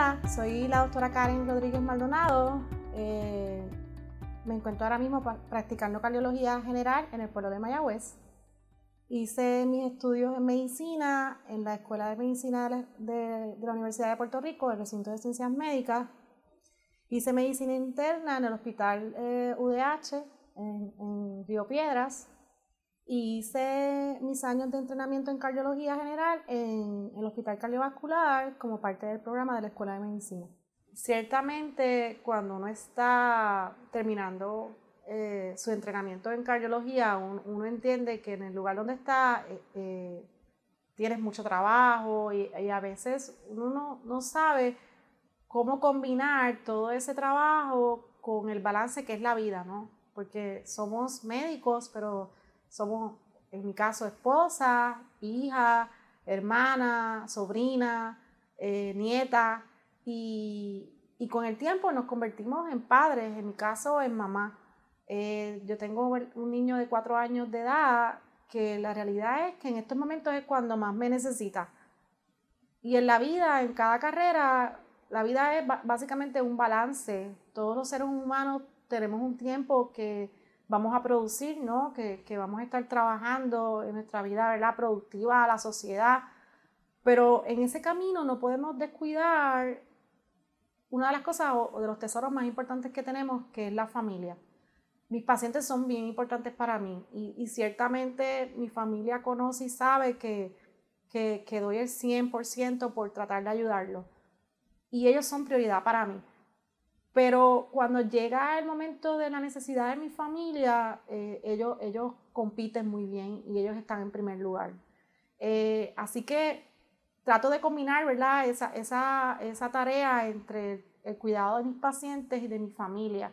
Hola, soy la doctora Karen Rodríguez Maldonado. Eh, me encuentro ahora mismo practicando cardiología general en el pueblo de Mayagüez. Hice mis estudios en medicina en la Escuela de Medicina de, la Universidad de Puerto Rico, el recinto de ciencias médicas. Hice medicina interna en el hospital UDH eh, en, en Río Piedras Hice mis años de entrenamiento en cardiología general en el Hospital Cardiovascular como parte del programa de la Escuela de Medicina. Ciertamente, cuando uno está terminando eh, su entrenamiento en cardiología, uno, entiende que en el lugar donde está eh, eh, tienes mucho trabajo y, a veces uno no, no sabe cómo combinar todo ese trabajo con el balance que es la vida, ¿no? Porque somos médicos, pero somos, en mi caso, esposa, hija, hermana, sobrina, eh, nieta, y, y, con el tiempo nos convertimos en padres, en mi caso, en mamá. Eh, yo tengo un niño de cuatro años de edad que la realidad es que en estos momentos es cuando más me necesita. Y en la vida, en cada carrera, la vida es básicamente un balance. Todos los seres humanos tenemos un tiempo que vamos a producir, ¿no? Que, que vamos a estar trabajando en nuestra vida, ¿verdad? Productiva, a la sociedad. Pero en ese camino no podemos descuidar una de las cosas o de los tesoros más importantes que tenemos, que es la familia. Mis pacientes son bien importantes para mí y, y ciertamente mi familia conoce y sabe que, que, que doy el 100% por tratar de ayudarlos. Y ellos son prioridad para mí. Pero cuando llega el momento de la necesidad de mi familia, eh, ellos, ellos compiten muy bien y ellos están en primer lugar. Eh, así que trato de combinar ¿verdad? Esa, esa, esa tarea entre el, cuidado de mis pacientes y de mi familia.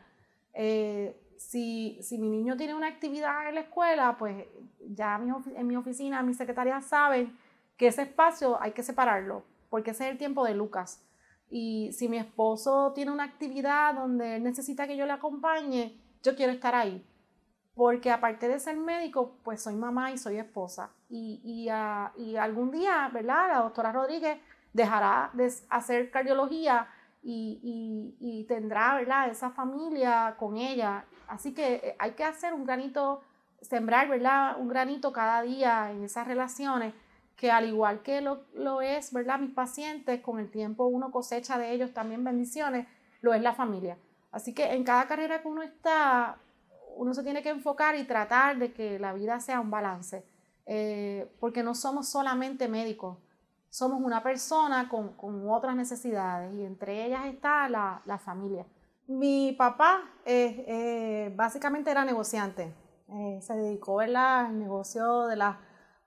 Eh, si, si, mi niño tiene una actividad en la escuela, pues ya en mi oficina, mis secretarias saben que ese espacio hay que separarlo, porque ese es el tiempo de Lucas. Y si mi esposo tiene una actividad donde él necesita que yo le acompañe, yo quiero estar ahí. Porque aparte de ser médico, pues soy mamá y soy esposa. Y, y, ah, y algún día, ¿verdad? La doctora Rodríguez dejará de hacer cardiología y, y, tendrá, ¿verdad? Esa familia con ella. Así que eh, hay que hacer un granito, sembrar, ¿verdad? Un granito cada día en esas relaciones que al igual que lo, es, ¿verdad? Mis pacientes, con el tiempo uno cosecha de ellos también bendiciones, lo es la familia. Así que en cada carrera que uno está, uno se tiene que enfocar y tratar de que la vida sea un balance, eh, porque no somos solamente médicos, somos una persona con, otras necesidades y entre ellas está la, familia. Mi papá eh, básicamente era negociante, eh, se dedicó al negocio de las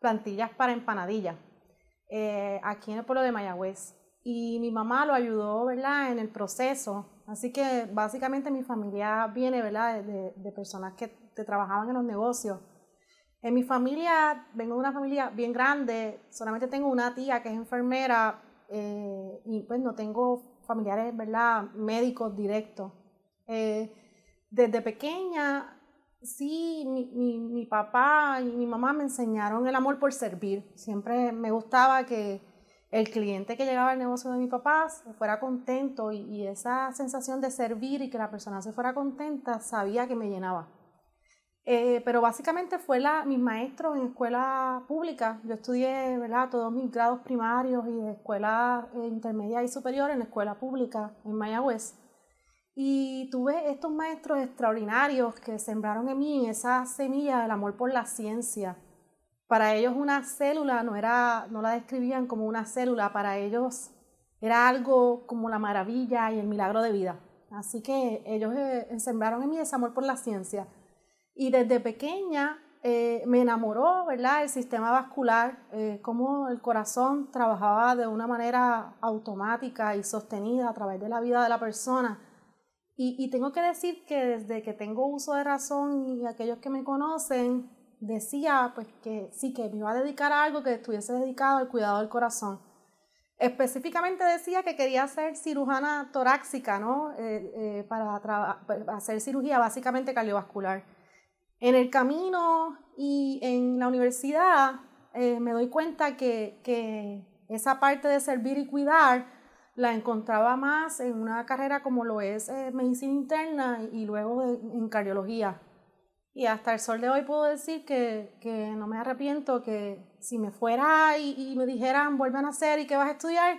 plantillas para empanadillas eh, aquí en el pueblo de Mayagüez. Y mi mamá lo ayudó, ¿verdad?, en el proceso. Así que básicamente mi familia viene, ¿verdad?, de, personas que, trabajaban en los negocios. En mi familia, vengo de una familia bien grande, solamente tengo una tía que es enfermera eh, y pues no tengo familiares, ¿verdad?, médicos directos. Eh, desde pequeña sí, mi, mi, papá y mi mamá me enseñaron el amor por servir. Siempre me gustaba que el cliente que llegaba al negocio de mi papá fuera contento y, esa sensación de servir y que la persona se fuera contenta sabía que me llenaba. Eh, pero básicamente fue la, mis maestros en escuela pública. Yo estudié ¿verdad? todos mis grados primarios y de escuela eh, intermedia y superior en escuela pública en Mayagüez. Y tuve estos maestros extraordinarios que sembraron en mí esa semilla del amor por la ciencia. Para ellos una célula no, era, no la describían como una célula, para ellos era algo como la maravilla y el milagro de vida. Así que ellos eh, sembraron en mí ese amor por la ciencia. Y desde pequeña eh, me enamoró, ¿verdad? El sistema vascular, eh, cómo el corazón trabajaba de una manera automática y sostenida a través de la vida de la persona. Y, y, tengo que decir que desde que tengo uso de razón y aquellos que me conocen, decía pues que sí, que me iba a dedicar a algo que estuviese dedicado al cuidado del corazón. Específicamente decía que quería ser cirujana torácica, ¿no? Eh, eh, para, hacer cirugía básicamente cardiovascular. En el camino y en la universidad eh, me doy cuenta que, que esa parte de servir y cuidar la encontraba más en una carrera como lo es eh, medicina interna y, luego en cardiología. Y hasta el sol de hoy puedo decir que, no me arrepiento, que si me fuera y, me dijeran vuelven a hacer y qué vas a estudiar,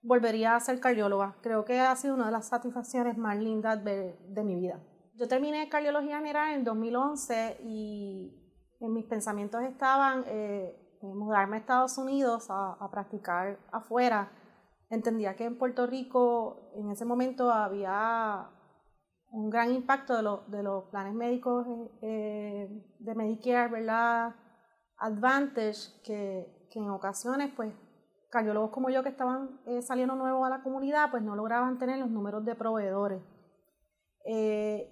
volvería a ser cardióloga. Creo que ha sido una de las satisfacciones más lindas de, mi vida. Yo terminé cardiología general en 2011 y en mis pensamientos estaban eh, mudarme a Estados Unidos a practicar afuera entendía que en Puerto Rico en ese momento había un gran impacto de, de los planes médicos eh, eh, de Medicare, ¿verdad? Advantage, que, que, en ocasiones, pues, cardiólogos como yo que estaban eh, saliendo nuevos a la comunidad, pues no lograban tener los números de proveedores.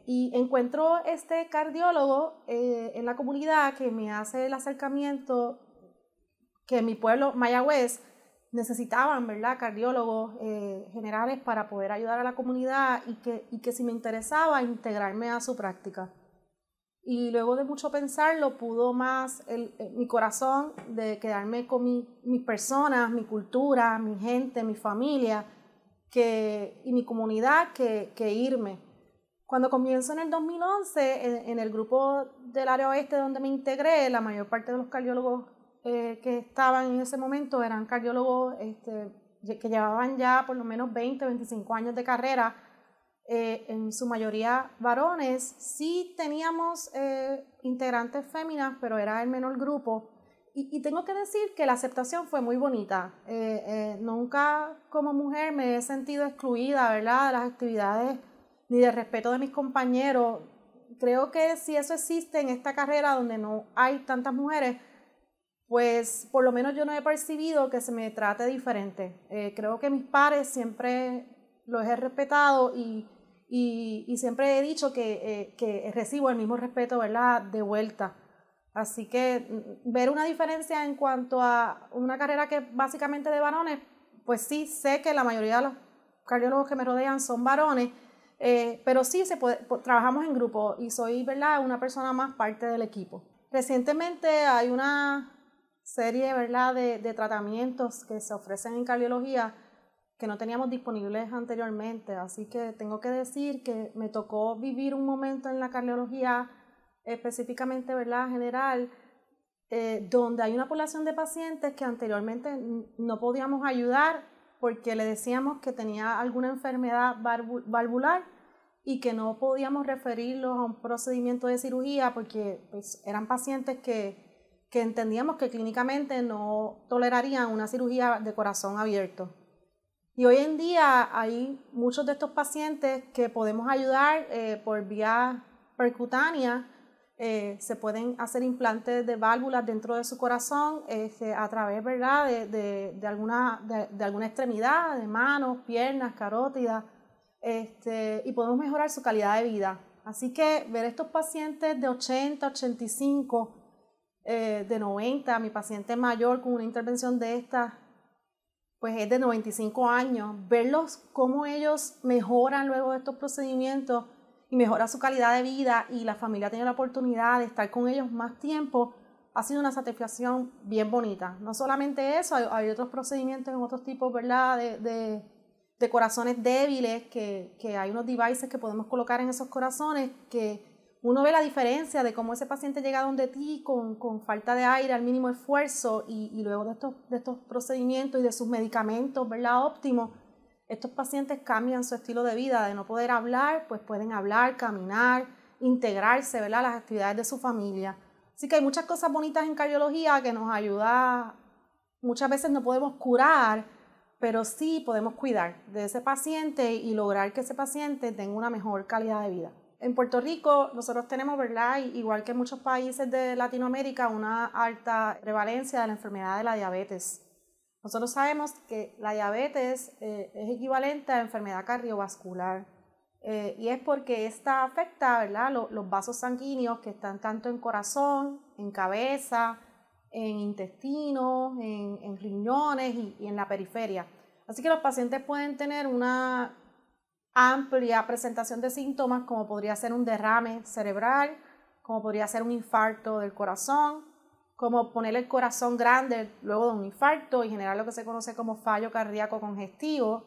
y encuentro este cardiólogo en la comunidad que me hace el acercamiento que mi pueblo, Mayagüez, necesitaban, ¿verdad?, cardiólogos eh, generales para poder ayudar a la comunidad y que, y que si me interesaba integrarme a su práctica. Y luego de mucho pensarlo, pudo más el, eh, mi corazón de quedarme con mi, mis personas, mi cultura, mi gente, mi familia que, y mi comunidad que, que irme. Cuando comienzo en el 2011, en el grupo del área oeste donde me integré, la mayor parte de los cardiólogos eh, que estaban en ese momento eran cardiólogos este, que llevaban ya por lo menos 20, 25 años de carrera, eh, en su mayoría varones. Sí teníamos eh, integrantes féminas, pero era el menor grupo. Y, y, tengo que decir que la aceptación fue muy bonita. nunca como mujer me he sentido excluida, ¿verdad?, de las actividades ni del respeto de mis compañeros. Creo que si eso existe en esta carrera donde no hay tantas mujeres, pues por lo menos yo no he percibido que se me trate diferente. Eh, creo que mis pares siempre los he respetado y, y, siempre he dicho eh, que, recibo el mismo respeto, ¿verdad?, de vuelta. Así que mm, ver una diferencia en cuanto a una carrera que es básicamente de varones, pues sí, sé que la mayoría de los cardiólogos que me rodean son varones, eh, pero sí se puede, trabajamos en grupo y soy, ¿verdad?, una persona más parte del equipo. Recientemente hay una serie ¿verdad? De, tratamientos que se ofrecen en cardiología que no teníamos disponibles anteriormente. Así que tengo que decir que me tocó vivir un momento en la cardiología específicamente ¿verdad? general, eh, donde hay una población de pacientes que anteriormente no podíamos ayudar porque le decíamos que tenía alguna enfermedad valvular y que no podíamos referirlos a un procedimiento de cirugía porque pues, eran pacientes que que entendíamos que clínicamente no tolerarían una cirugía de corazón abierto. Y hoy en día hay muchos de estos pacientes que podemos ayudar eh, por vía percutánea. Eh, se pueden hacer implantes de válvulas dentro de su corazón este, a través ¿verdad? De, de, alguna, de, alguna extremidad, de manos, piernas, carótidas, este, y podemos mejorar su calidad de vida. Así que ver estos pacientes de 80, 85 eh, de 90, mi paciente mayor con una intervención de esta, pues es de 95 años, verlos cómo ellos mejoran luego de estos procedimientos y mejora su calidad de vida y la familia tiene la oportunidad de estar con ellos más tiempo, ha sido una satisfacción bien bonita. No solamente eso, hay, otros procedimientos en otros tipos, ¿verdad? De, corazones débiles, que, que, hay unos devices que podemos colocar en esos corazones que uno ve la diferencia de cómo ese paciente llega donde ti con, falta de aire, al mínimo esfuerzo, y, luego de estos, de procedimientos y de sus medicamentos, ¿verdad? Óptimo, estos pacientes cambian su estilo de vida, de no poder hablar, pues pueden hablar, caminar, integrarse, ¿verdad? Las actividades de su familia. Así que hay muchas cosas bonitas en cardiología que nos ayuda, muchas veces no podemos curar, pero sí podemos cuidar de ese paciente y lograr que ese paciente tenga una mejor calidad de vida en Puerto Rico nosotros tenemos, ¿verdad? Igual que en muchos países de Latinoamérica, una alta prevalencia de la enfermedad de la diabetes. Nosotros sabemos que la diabetes eh, es equivalente a enfermedad cardiovascular eh, y es porque esta afecta ¿verdad? Los, vasos sanguíneos que están tanto en corazón, en cabeza, en intestinos, en, riñones y en la periferia. Así que los pacientes pueden tener una amplia presentación de síntomas como podría ser un derrame cerebral, como podría ser un infarto del corazón, como poner el corazón grande luego de un infarto y generar lo que se conoce como fallo cardíaco congestivo.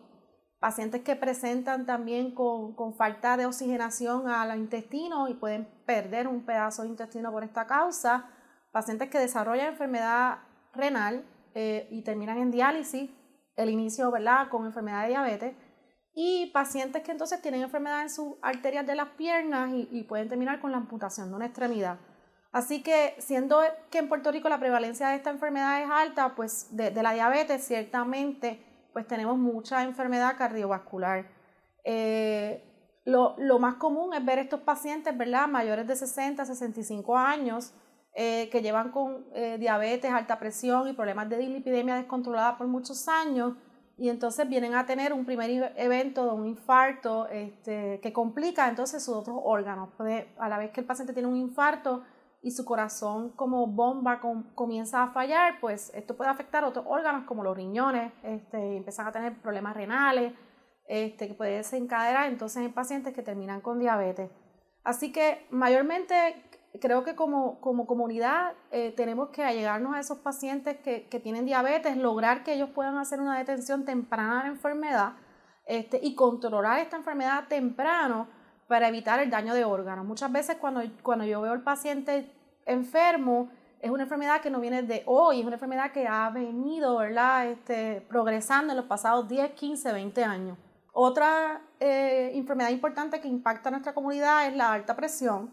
Pacientes que presentan también con, falta de oxigenación al intestino y pueden perder un pedazo de intestino por esta causa. Pacientes que desarrollan enfermedad renal eh, y terminan en diálisis, el inicio ¿verdad? con enfermedad de diabetes y pacientes que entonces tienen enfermedad en sus arterias de las piernas y, pueden terminar con la amputación de una extremidad. Así que siendo que en Puerto Rico la prevalencia de esta enfermedad es alta, pues de, la diabetes ciertamente pues tenemos mucha enfermedad cardiovascular. Eh, lo, lo, más común es ver estos pacientes, ¿verdad? Mayores de 60, 65 años, eh, que llevan con eh, diabetes, alta presión y problemas de dislipidemia descontrolada por muchos años, y entonces vienen a tener un primer evento de un infarto este, que complica entonces sus otros órganos. a la vez que el paciente tiene un infarto y su corazón como bomba comienza a fallar, pues esto puede afectar otros órganos como los riñones, este, empiezan a tener problemas renales, este, que puede desencadenar entonces en pacientes que terminan con diabetes. Así que mayormente creo que como, como comunidad eh, tenemos que allegarnos a esos pacientes que, que, tienen diabetes, lograr que ellos puedan hacer una detención temprana de la enfermedad este, y controlar esta enfermedad temprano para evitar el daño de órganos. Muchas veces cuando, cuando yo veo al paciente enfermo, es una enfermedad que no viene de hoy, es una enfermedad que ha venido ¿verdad? Este, progresando en los pasados 10, 15, 20 años. Otra eh, enfermedad importante que impacta a nuestra comunidad es la alta presión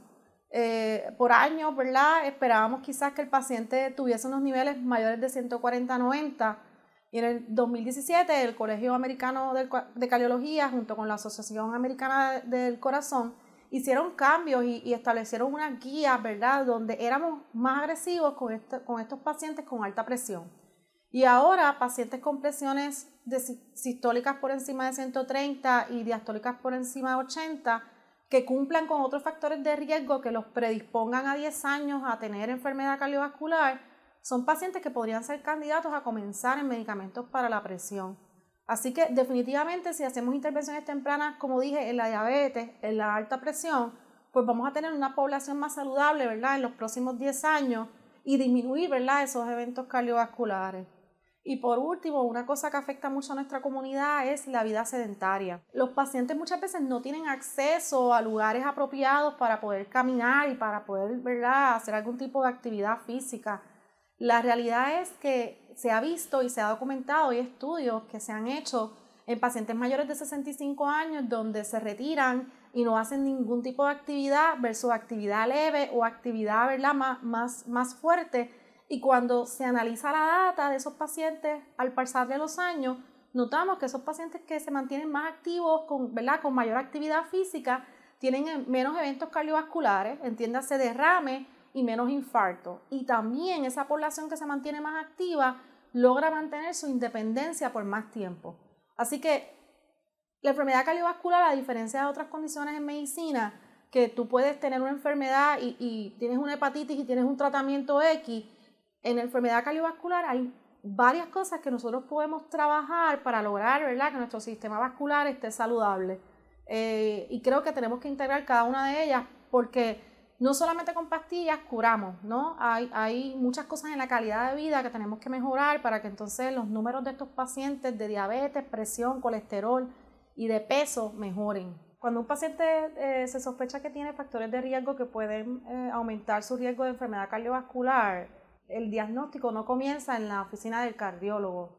eh, por año, ¿verdad? Esperábamos quizás que el paciente tuviese unos niveles mayores de 140-90. Y en el 2017, el Colegio Americano de Cardiología, junto con la Asociación Americana del Corazón, hicieron cambios y, establecieron unas guías, ¿verdad?, donde éramos más agresivos este, con, estos pacientes con alta presión. Y ahora, pacientes con presiones sistólicas por encima de 130 y diastólicas por encima de 80, que cumplan con otros factores de riesgo que los predispongan a 10 años a tener enfermedad cardiovascular, son pacientes que podrían ser candidatos a comenzar en medicamentos para la presión. Así que definitivamente si hacemos intervenciones tempranas, como dije, en la diabetes, en la alta presión, pues vamos a tener una población más saludable, ¿verdad?, en los próximos 10 años y disminuir, ¿verdad?, esos eventos cardiovasculares. Y por último, una cosa que afecta mucho a nuestra comunidad es la vida sedentaria. Los pacientes muchas veces no tienen acceso a lugares apropiados para poder caminar y para poder ¿verdad? hacer algún tipo de actividad física. La realidad es que se ha visto y se ha documentado y estudios que se han hecho en pacientes mayores de 65 años donde se retiran y no hacen ningún tipo de actividad versus actividad leve o actividad ¿verdad? más fuerte y cuando se analiza la data de esos pacientes al pasar de los años, notamos que esos pacientes que se mantienen más activos, con, ¿verdad? con mayor actividad física, tienen menos eventos cardiovasculares, entiéndase derrame y menos infarto. Y también esa población que se mantiene más activa logra mantener su independencia por más tiempo. Así que la enfermedad cardiovascular, a diferencia de otras condiciones en medicina, que tú puedes tener una enfermedad y, y tienes una hepatitis y tienes un tratamiento X, en enfermedad cardiovascular hay varias cosas que nosotros podemos trabajar para lograr ¿verdad? que nuestro sistema vascular esté saludable. Eh, y creo que tenemos que integrar cada una de ellas porque no solamente con pastillas curamos, ¿no? Hay, muchas cosas en la calidad de vida que tenemos que mejorar para que entonces los números de estos pacientes de diabetes, presión, colesterol y de peso mejoren. Cuando un paciente eh, se sospecha que tiene factores de riesgo que pueden eh, aumentar su riesgo de enfermedad cardiovascular, el diagnóstico no comienza en la oficina del cardiólogo.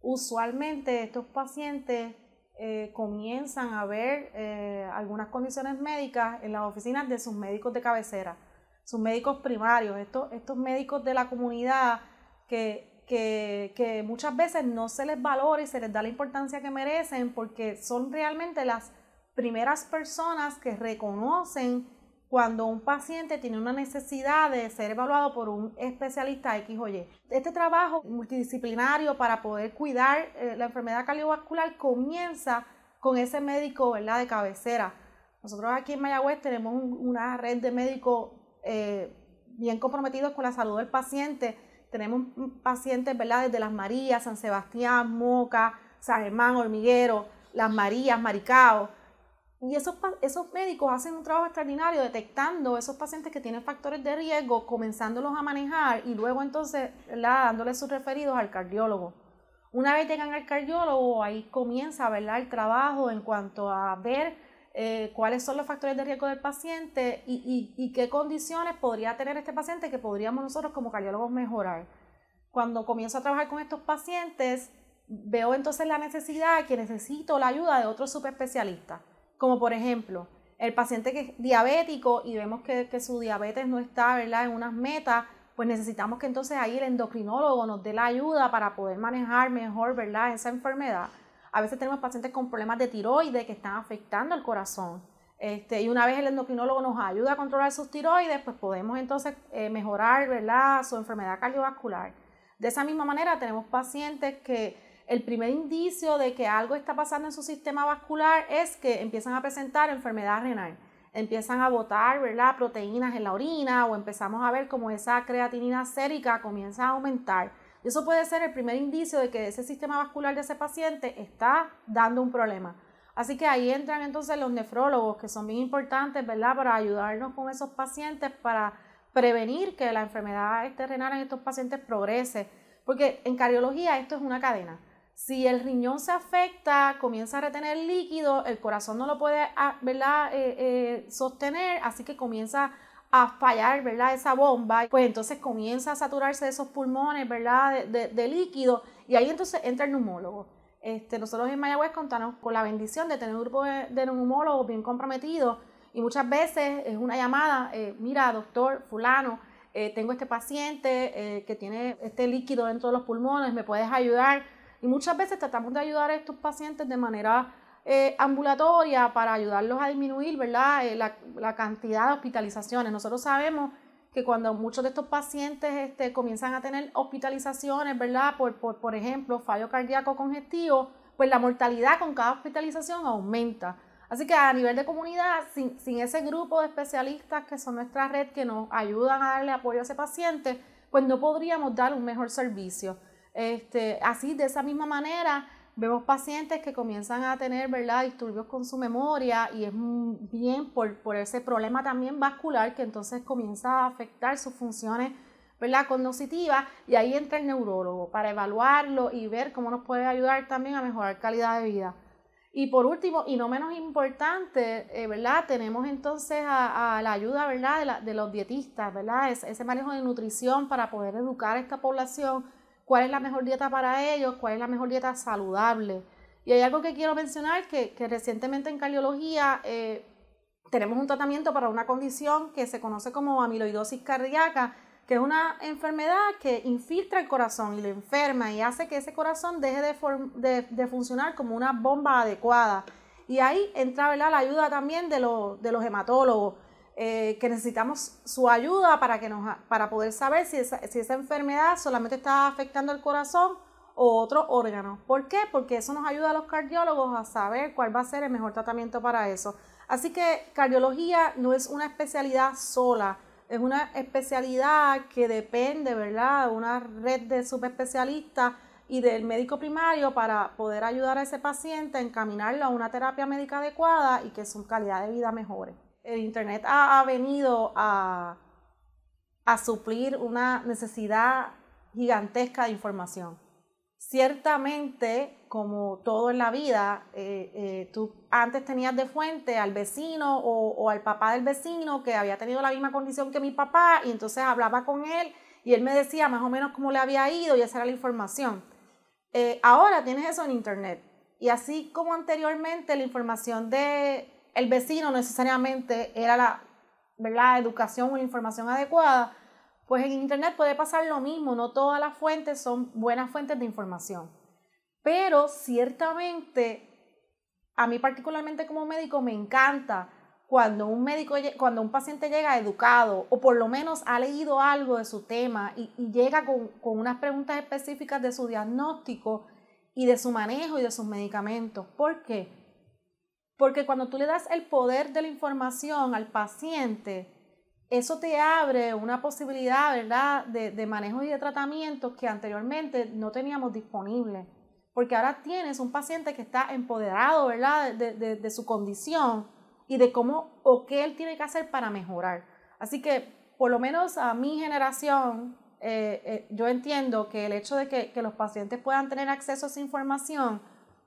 Usualmente estos pacientes eh, comienzan a ver eh, algunas condiciones médicas en las oficinas de sus médicos de cabecera, sus médicos primarios, estos, estos médicos de la comunidad que, que, que muchas veces no se les valora y se les da la importancia que merecen porque son realmente las primeras personas que reconocen cuando un paciente tiene una necesidad de ser evaluado por un especialista X o Y. Este trabajo multidisciplinario para poder cuidar eh, la enfermedad cardiovascular comienza con ese médico ¿verdad? de cabecera. Nosotros aquí en Mayagüez tenemos una red de médicos eh, bien comprometidos con la salud del paciente. Tenemos pacientes ¿verdad? desde Las Marías, San Sebastián, Moca, San Germán, Hormiguero, Las Marías, Maricao y esos, esos médicos hacen un trabajo extraordinario detectando esos pacientes que tienen factores de riesgo, comenzándolos a manejar y luego entonces dándole dándoles sus referidos al cardiólogo. Una vez llegan al cardiólogo, ahí comienza el trabajo en cuanto a ver eh, cuáles son los factores de riesgo del paciente y, qué condiciones podría tener este paciente que podríamos nosotros como cardiólogos mejorar. Cuando comienzo a trabajar con estos pacientes, veo entonces la necesidad que necesito la ayuda de otros subespecialistas como por ejemplo, el paciente que es diabético y vemos que, su diabetes no está ¿verdad? en unas metas, pues necesitamos que entonces ahí el endocrinólogo nos dé la ayuda para poder manejar mejor ¿verdad? esa enfermedad. A veces tenemos pacientes con problemas de tiroides que están afectando el corazón. Este, y una vez el endocrinólogo nos ayuda a controlar sus tiroides, pues podemos entonces eh, mejorar su enfermedad cardiovascular. De esa misma manera tenemos pacientes que el primer indicio de que algo está pasando en su sistema vascular es que empiezan a presentar enfermedad renal. Empiezan a botar, ¿verdad?, proteínas en la orina o empezamos a ver cómo esa creatinina sérica comienza a aumentar. Y Eso puede ser el primer indicio de que ese sistema vascular de ese paciente está dando un problema. Así que ahí entran entonces los nefrólogos, que son bien importantes, ¿verdad?, para ayudarnos con esos pacientes, para prevenir que la enfermedad este renal en estos pacientes progrese. Porque en cardiología esto es una cadena. Si el riñón se afecta, comienza a retener líquido, el corazón no lo puede ah, ¿verdad? Eh, eh, sostener, así que comienza a fallar, ¿verdad? Esa bomba, pues entonces comienza a saturarse de esos pulmones, ¿verdad? De, líquido y ahí entonces entra el neumólogo. Este, nosotros en Mayagüez contamos con la bendición de tener un grupo de, neumólogos bien comprometidos y muchas veces es una llamada, eh, mira, doctor fulano, tengo este paciente que tiene este líquido dentro de los pulmones, ¿me puedes ayudar? Y muchas veces tratamos de ayudar a estos pacientes de manera eh, ambulatoria para ayudarlos a disminuir ¿verdad? Eh, la, cantidad de hospitalizaciones. Nosotros sabemos que cuando muchos de estos pacientes este, comienzan a tener hospitalizaciones, ¿verdad? Por, por ejemplo, fallo cardíaco congestivo, pues la mortalidad con cada hospitalización aumenta. Así que a nivel de comunidad, sin, sin, ese grupo de especialistas que son nuestra red que nos ayudan a darle apoyo a ese paciente, pues no podríamos dar un mejor servicio. Este, así, de esa misma manera, vemos pacientes que comienzan a tener ¿verdad? disturbios con su memoria y es bien por, ese problema también vascular que entonces comienza a afectar sus funciones ¿verdad? cognitivas y ahí entra el neurólogo para evaluarlo y ver cómo nos puede ayudar también a mejorar calidad de vida. Y por último, y no menos importante, eh, ¿verdad? Tenemos entonces a, la ayuda, ¿verdad? De, de los dietistas, ¿verdad? ese manejo de nutrición para poder educar a esta población cuál es la mejor dieta para ellos, cuál es la mejor dieta saludable. Y hay algo que quiero mencionar, que, recientemente en cardiología eh, tenemos un tratamiento para una condición que se conoce como amiloidosis cardíaca, que es una enfermedad que infiltra el corazón y lo enferma y hace que ese corazón deje de, funcionar como una bomba adecuada. Y ahí entra la ayuda también de, de los hematólogos eh, que necesitamos su ayuda para, que nos, para poder saber si esa, enfermedad solamente está afectando el corazón o otro órgano. ¿Por qué? Porque eso nos ayuda a los cardiólogos a saber cuál va a ser el mejor tratamiento para eso. Así que cardiología no es una especialidad sola, es una especialidad que depende, ¿verdad?, de una red de subespecialistas y del médico primario para poder ayudar a ese paciente a encaminarlo a una terapia médica adecuada y que su calidad de vida mejore el Internet ha, venido a, suplir una necesidad gigantesca de información. Ciertamente, como todo en la vida, eh, eh, tú antes tenías de fuente al vecino o, al papá del vecino que había tenido la misma condición que mi papá y entonces hablaba con él y él me decía más o menos cómo le había ido y esa era la información. Eh, ahora tienes eso en Internet y así como anteriormente la información de el vecino necesariamente era la educación o la información adecuada, pues en Internet puede pasar lo mismo, no todas las fuentes son buenas fuentes de información. Pero ciertamente, a mí particularmente como médico me encanta cuando un, médico, cuando un paciente llega educado o por lo menos ha leído algo de su tema y, llega con, con unas preguntas específicas de su diagnóstico y de su manejo y de sus medicamentos. ¿Por qué? Porque cuando tú le das el poder de la información al paciente, eso te abre una posibilidad, ¿verdad?, de, de manejo y de tratamientos que anteriormente no teníamos disponible. Porque ahora tienes un paciente que está empoderado, ¿verdad?, de, su condición y de cómo o qué él tiene que hacer para mejorar. Así que, por lo menos a mi generación, eh, eh, yo entiendo que el hecho de que, que los pacientes puedan tener acceso a esa información,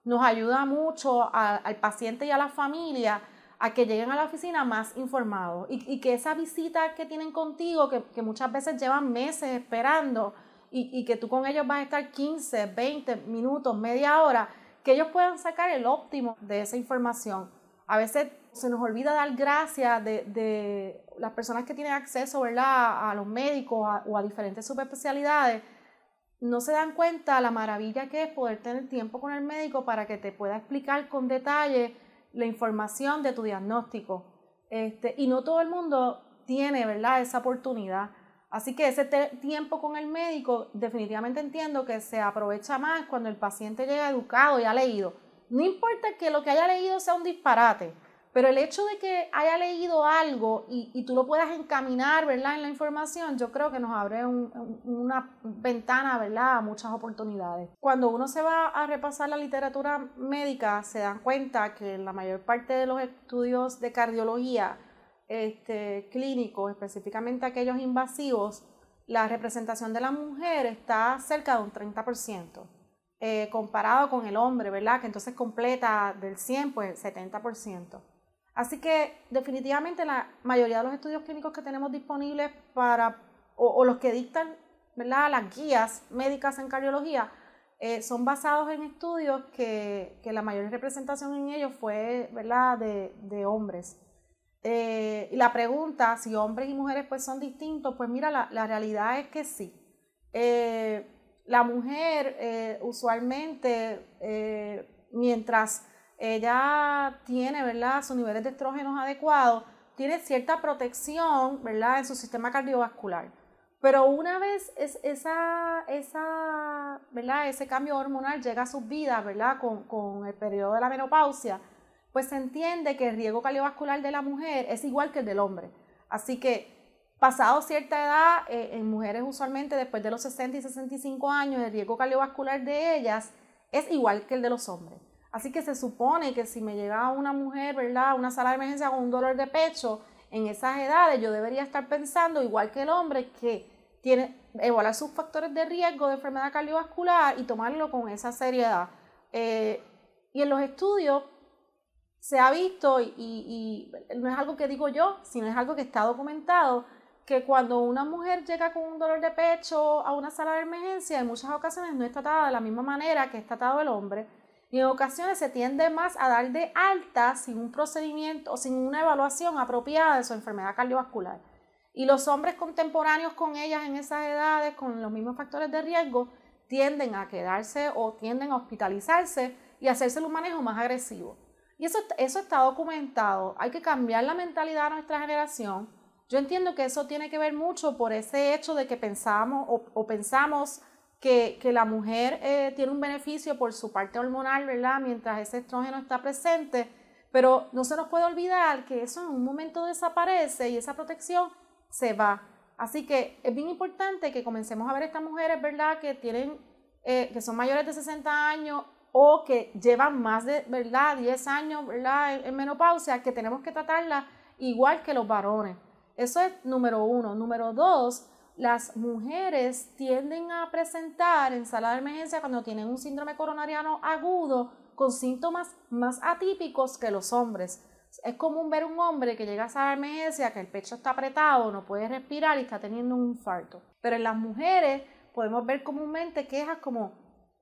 nos ayuda mucho al paciente y a la familia a que lleguen a la oficina más informados y, que esa visita que tienen contigo, que, muchas veces llevan meses esperando y, que tú con ellos vas a estar 15, 20 minutos, media hora, que ellos puedan sacar el óptimo de esa información. A veces se nos olvida dar gracias de, las personas que tienen acceso a los médicos o a diferentes subespecialidades no se dan cuenta la maravilla que es poder tener tiempo con el médico para que te pueda explicar con detalle la información de tu diagnóstico. Este, y no todo el mundo tiene, ¿verdad?, esa oportunidad. Así que ese tiempo con el médico definitivamente entiendo que se aprovecha más cuando el paciente llega educado y ha leído. No importa que lo que haya leído sea un disparate, pero el hecho de que haya leído algo y, tú lo puedas encaminar, ¿verdad? En la información, yo creo que nos abre una ventana, ¿verdad? A muchas oportunidades. Cuando uno se va a repasar la literatura médica, se dan cuenta que en la mayor parte de los estudios de cardiología este, clínicos, específicamente aquellos invasivos, la representación de la mujer está cerca de un 30%. Eh, comparado con el hombre, ¿verdad? Que entonces completa del 100, pues el 70%. Así que definitivamente la mayoría de los estudios clínicos que tenemos disponibles para, o, los que dictan las guías médicas en cardiología, eh, son basados en estudios que, la mayor representación en ellos fue De, hombres. Eh, y la pregunta, si hombres y mujeres pues son distintos, pues mira, la, realidad es que sí. Eh, la mujer usualmente, mientras ella tiene, ¿verdad?, sus niveles de estrógenos adecuados, tiene cierta protección, ¿verdad?, en su sistema cardiovascular. Pero una vez es, esa, esa, ¿verdad? ese cambio hormonal llega a sus vidas, ¿verdad? Con, el periodo de la menopausia, pues se entiende que el riesgo cardiovascular de la mujer es igual que el del hombre. Así que pasado cierta edad, eh, en mujeres usualmente después de los 60 y 65 años, el riesgo cardiovascular de ellas es igual que el de los hombres. Así que se supone que si me llegaba una mujer, ¿verdad? Una sala de emergencia con un dolor de pecho, en esas edades yo debería estar pensando, igual que el hombre, que tiene, evaluar sus factores de riesgo de enfermedad cardiovascular y tomarlo con esa seriedad. Eh, y en los estudios se ha visto, y, y no es algo que digo yo, sino es algo que está documentado, que cuando una mujer llega con un dolor de pecho a una sala de emergencia, en muchas ocasiones no es tratada de la misma manera que es tratado el hombre y en ocasiones se tiende más a dar de alta sin un procedimiento o sin una evaluación apropiada de su enfermedad cardiovascular. Y los hombres contemporáneos con ellas en esas edades, con los mismos factores de riesgo, tienden a quedarse o tienden a hospitalizarse y hacerse un manejo más agresivo. Y eso, eso está documentado. Hay que cambiar la mentalidad de nuestra generación. Yo entiendo que eso tiene que ver mucho por ese hecho de que pensamos o pensamos que, la mujer eh, tiene un beneficio por su parte hormonal, ¿verdad? Mientras ese estrógeno está presente, pero no se nos puede olvidar que eso en un momento desaparece y esa protección se va. Así que es bien importante que comencemos a ver estas mujeres, ¿verdad? Que tienen, eh, que son mayores de 60 años o que llevan más de, ¿verdad? 10 años, ¿verdad? En, en menopausia, que tenemos que tratarlas igual que los varones. Eso es número uno. Número dos, las mujeres tienden a presentar en sala de emergencia cuando tienen un síndrome coronariano agudo con síntomas más atípicos que los hombres. Es común ver un hombre que llega a sala de emergencia, que el pecho está apretado, no puede respirar y está teniendo un infarto. Pero en las mujeres podemos ver comúnmente quejas como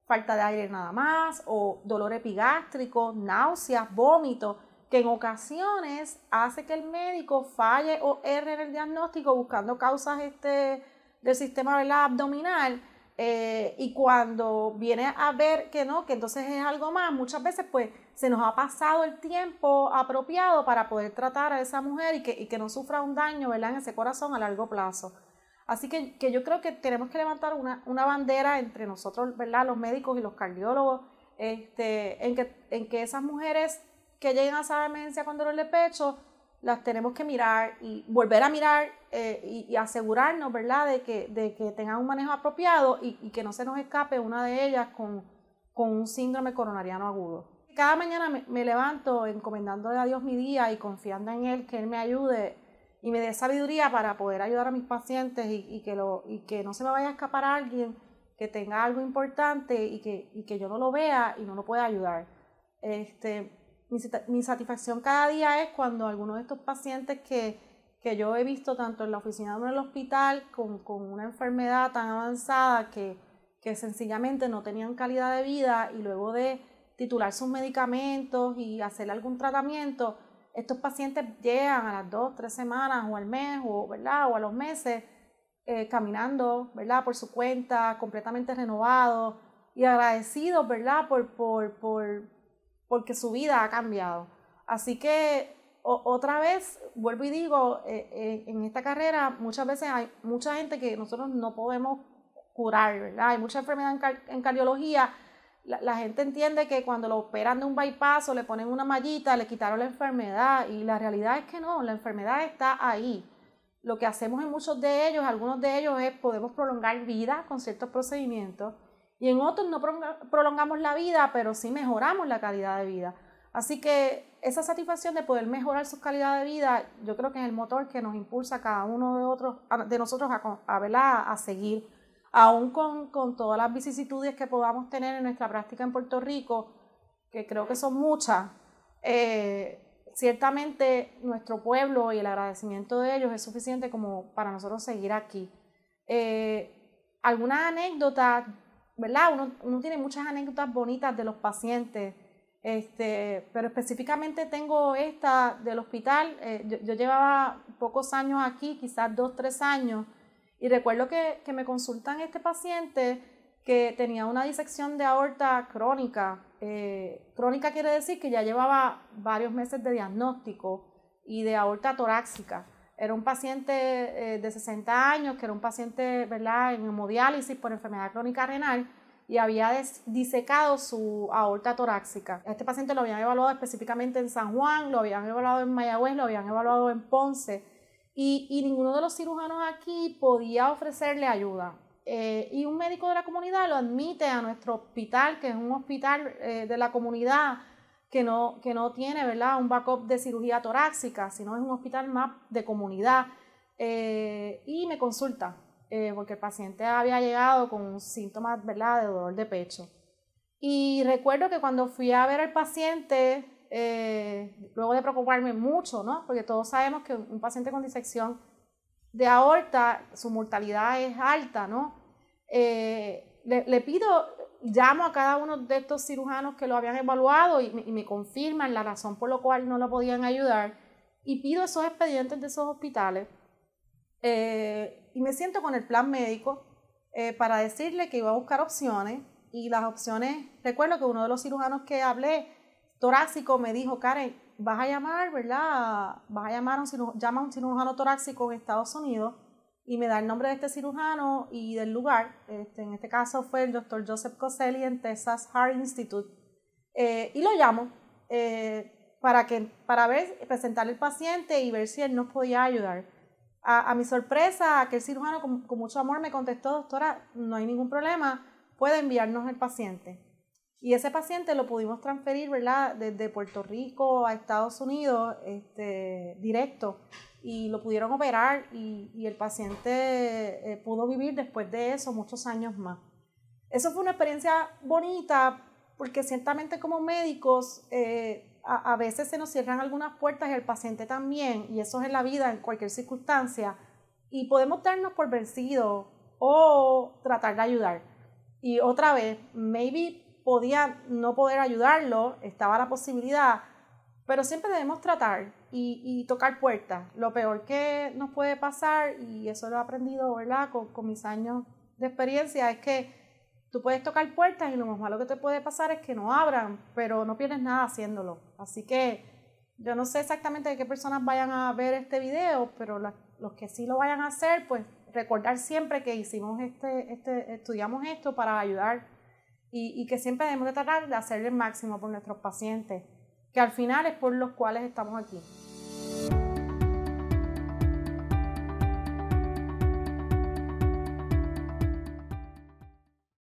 falta de aire nada más o dolor epigástrico, náuseas, vómitos que en ocasiones hace que el médico falle o erre en el diagnóstico buscando causas este, del sistema abdominal eh, y cuando viene a ver que no, que entonces es algo más, muchas veces pues se nos ha pasado el tiempo apropiado para poder tratar a esa mujer y que, que no sufra un daño en ese corazón a largo plazo. Así que, yo creo que tenemos que levantar una, bandera entre nosotros, ¿verdad? los médicos y los cardiólogos, este, en, que, en que esas mujeres que lleguen a esa demencia con dolor de pecho, las tenemos que mirar y volver a mirar eh, y, asegurarnos, ¿verdad?, de que, de que tengan un manejo apropiado y, que no se nos escape una de ellas con, con un síndrome coronariano agudo. Cada mañana me, levanto encomendándole a Dios mi día y confiando en Él, que Él me ayude y me dé sabiduría para poder ayudar a mis pacientes y, que, lo, y que no se me vaya a escapar a alguien que tenga algo importante y que, que yo no lo vea y no lo pueda ayudar. Este, mi, satisfacción cada día es cuando alguno de estos pacientes que, que yo he visto tanto en la oficina como en el hospital con, una enfermedad tan avanzada que, sencillamente no tenían calidad de vida y luego de titular sus medicamentos y hacer algún tratamiento, estos pacientes llegan a las dos, tres semanas o al mes o, ¿verdad? o a los meses eh, caminando ¿verdad? por su cuenta, completamente renovados y agradecidos ¿verdad? por, por, porque su vida ha cambiado. Así que otra vez, vuelvo y digo, eh, eh, en esta carrera muchas veces hay mucha gente que nosotros no podemos curar, ¿verdad? Hay mucha enfermedad en, cardiología. La, gente entiende que cuando lo operan de un bypass o le ponen una mallita, le quitaron la enfermedad y la realidad es que no, la enfermedad está ahí. Lo que hacemos en muchos de ellos, algunos de ellos, es podemos prolongar vida con ciertos procedimientos y en otros no prolongamos la vida, pero sí mejoramos la calidad de vida. Así que esa satisfacción de poder mejorar su calidad de vida, yo creo que es el motor que nos impulsa a cada uno de, otros, de nosotros a, a, a seguir. Aún con, con, todas las vicisitudes que podamos tener en nuestra práctica en Puerto Rico, que creo que son muchas, eh, ciertamente nuestro pueblo y el agradecimiento de ellos es suficiente como para nosotros seguir aquí. Eh, ¿Alguna anécdota uno, tiene muchas anécdotas bonitas de los pacientes, este, pero específicamente tengo esta del hospital. Eh, yo, llevaba pocos años aquí, quizás dos, tres años, y recuerdo que, me consultan este paciente que tenía una disección de aorta crónica. Eh, crónica quiere decir que ya llevaba varios meses de diagnóstico y de aorta torácica. Era un paciente eh, de 60 años, que era un paciente ¿verdad? en hemodiálisis por enfermedad crónica renal y había disecado su aorta torácica. Este paciente lo habían evaluado específicamente en San Juan, lo habían evaluado en Mayagüez, lo habían evaluado en Ponce y, y ninguno de los cirujanos aquí podía ofrecerle ayuda. Eh, y un médico de la comunidad lo admite a nuestro hospital, que es un hospital eh, de la comunidad que no, que no tiene ¿verdad? un backup de cirugía torácica, sino es un hospital más de comunidad. Eh, y me consulta, eh, porque el paciente había llegado con síntomas ¿verdad? de dolor de pecho. Y recuerdo que cuando fui a ver al paciente, eh, luego de preocuparme mucho, ¿no? porque todos sabemos que un paciente con disección de aorta, su mortalidad es alta, ¿no? Le, le pido llamo a cada uno de estos cirujanos que lo habían evaluado y me, confirman la razón por la cual no lo podían ayudar y pido esos expedientes de esos hospitales eh, y me siento con el plan médico eh, para decirle que iba a buscar opciones y las opciones, recuerdo que uno de los cirujanos que hablé, torácico, me dijo, Karen, vas a llamar, ¿verdad? Vas a llamar llama a un cirujano torácico en Estados Unidos y me da el nombre de este cirujano y del lugar. Este, en este caso fue el doctor Joseph Coselli en Texas Heart Institute. Eh, y lo llamo eh, para, que, para ver, presentar el paciente y ver si él nos podía ayudar. A, mi sorpresa, aquel cirujano con, mucho amor me contestó, doctora, no hay ningún problema, puede enviarnos el paciente. Y ese paciente lo pudimos transferir, ¿verdad? Desde Puerto Rico a Estados Unidos, este, directo, y lo pudieron operar y, el paciente eh, pudo vivir después de eso muchos años más. Eso fue una experiencia bonita porque ciertamente como médicos eh, a, veces se nos cierran algunas puertas y el paciente también, y eso es en la vida, en cualquier circunstancia, y podemos darnos por vencido o tratar de ayudar. Y otra vez, maybe podía no poder ayudarlo, estaba la posibilidad, pero siempre debemos tratar y, tocar puertas. Lo peor que nos puede pasar, y eso lo he aprendido ¿verdad? Con, mis años de experiencia, es que tú puedes tocar puertas y lo más malo que te puede pasar es que no abran, pero no pierdes nada haciéndolo. Así que yo no sé exactamente de qué personas vayan a ver este video, pero los que sí lo vayan a hacer, pues recordar siempre que hicimos este, este estudiamos esto para ayudar y, que siempre debemos de tratar de hacer el máximo por nuestros pacientes, que al final es por los cuales estamos aquí.